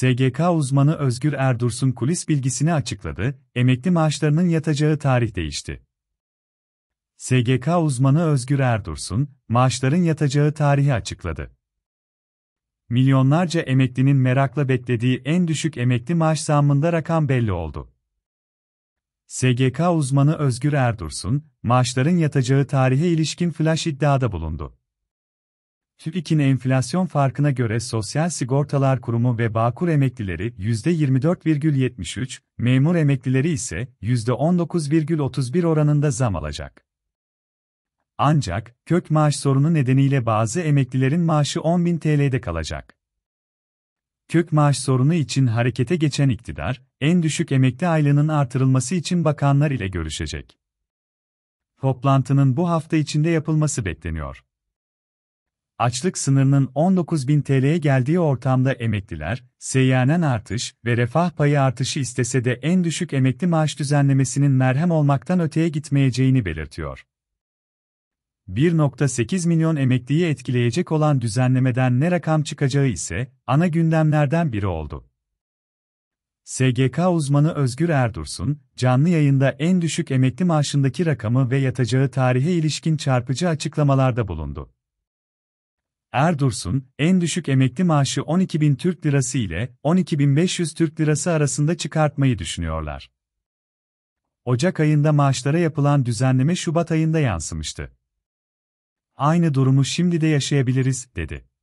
SGK uzmanı Özgür Erdursun kulis bilgisini açıkladı, emekli maaşlarının yatacağı tarih değişti. SGK uzmanı Özgür Erdursun, maaşların yatacağı tarihi açıkladı. Milyonlarca emeklinin merakla beklediği en düşük emekli maaş zammında rakam belli oldu. SGK uzmanı Özgür Erdursun, maaşların yatacağı tarihe ilişkin flash iddiada bulundu. TÜİK'in enflasyon farkına göre Sosyal Sigortalar Kurumu ve Bağkur emeklileri %24,73, memur emeklileri ise %19,31 oranında zam alacak. Ancak, kök maaş sorunu nedeniyle bazı emeklilerin maaşı 10.000 TL'de kalacak. Kök maaş sorunu için harekete geçen iktidar, en düşük emekli aylığının artırılması için bakanlar ile görüşecek. Toplantının bu hafta içinde yapılması bekleniyor açlık sınırının 19.000 TL'ye geldiği ortamda emekliler, seyyanen artış ve refah payı artışı istese de en düşük emekli maaş düzenlemesinin merhem olmaktan öteye gitmeyeceğini belirtiyor. 1.8 milyon emekliyi etkileyecek olan düzenlemeden ne rakam çıkacağı ise ana gündemlerden biri oldu. SGK uzmanı Özgür Erdursun, canlı yayında en düşük emekli maaşındaki rakamı ve yatacağı tarihe ilişkin çarpıcı açıklamalarda bulundu. Erdursun, en düşük emekli maaşı 12.000 Türk Lirası ile 12.500 Türk Lirası arasında çıkartmayı düşünüyorlar. Ocak ayında maaşlara yapılan düzenleme Şubat ayında yansımıştı. Aynı durumu şimdi de yaşayabiliriz, dedi.